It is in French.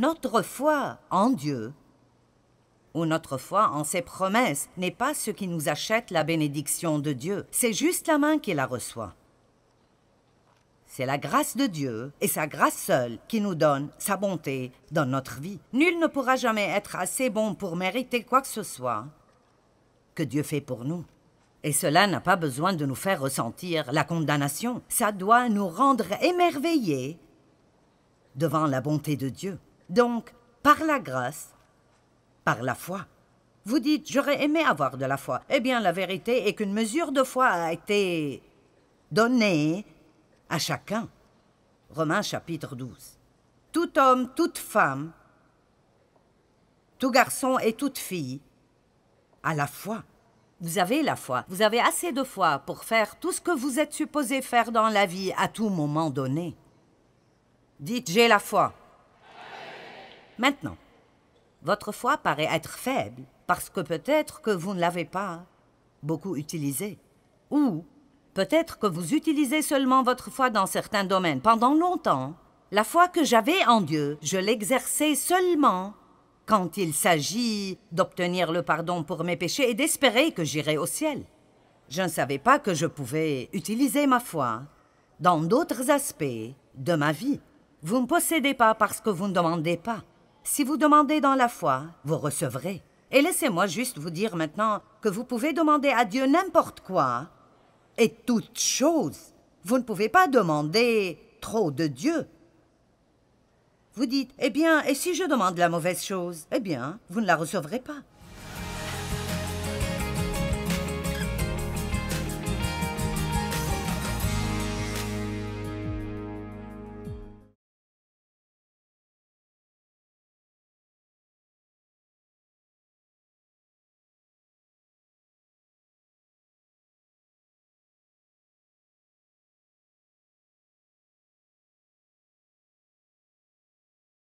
Notre foi en Dieu ou notre foi en ses promesses n'est pas ce qui nous achète la bénédiction de Dieu, c'est juste la main qui la reçoit. C'est la grâce de Dieu et sa grâce seule qui nous donne sa bonté dans notre vie. Nul ne pourra jamais être assez bon pour mériter quoi que ce soit que Dieu fait pour nous. Et cela n'a pas besoin de nous faire ressentir la condamnation. Ça doit nous rendre émerveillés devant la bonté de Dieu. Donc, par la grâce, par la foi. Vous dites, j'aurais aimé avoir de la foi. Eh bien, la vérité est qu'une mesure de foi a été donnée à chacun. Romains chapitre 12. Tout homme, toute femme, tout garçon et toute fille a la foi. Vous avez la foi. Vous avez assez de foi pour faire tout ce que vous êtes supposé faire dans la vie à tout moment donné. Dites, j'ai la foi. Maintenant, votre foi paraît être faible parce que peut-être que vous ne l'avez pas beaucoup utilisée. Ou peut-être que vous utilisez seulement votre foi dans certains domaines. Pendant longtemps, la foi que j'avais en Dieu, je l'exerçais seulement quand il s'agit d'obtenir le pardon pour mes péchés et d'espérer que j'irai au ciel. Je ne savais pas que je pouvais utiliser ma foi dans d'autres aspects de ma vie. Vous ne possédez pas parce que vous ne demandez pas. Si vous demandez dans la foi, vous recevrez. Et laissez-moi juste vous dire maintenant que vous pouvez demander à Dieu n'importe quoi et toute chose. Vous ne pouvez pas demander trop de Dieu. Vous dites, eh bien, et si je demande la mauvaise chose Eh bien, vous ne la recevrez pas.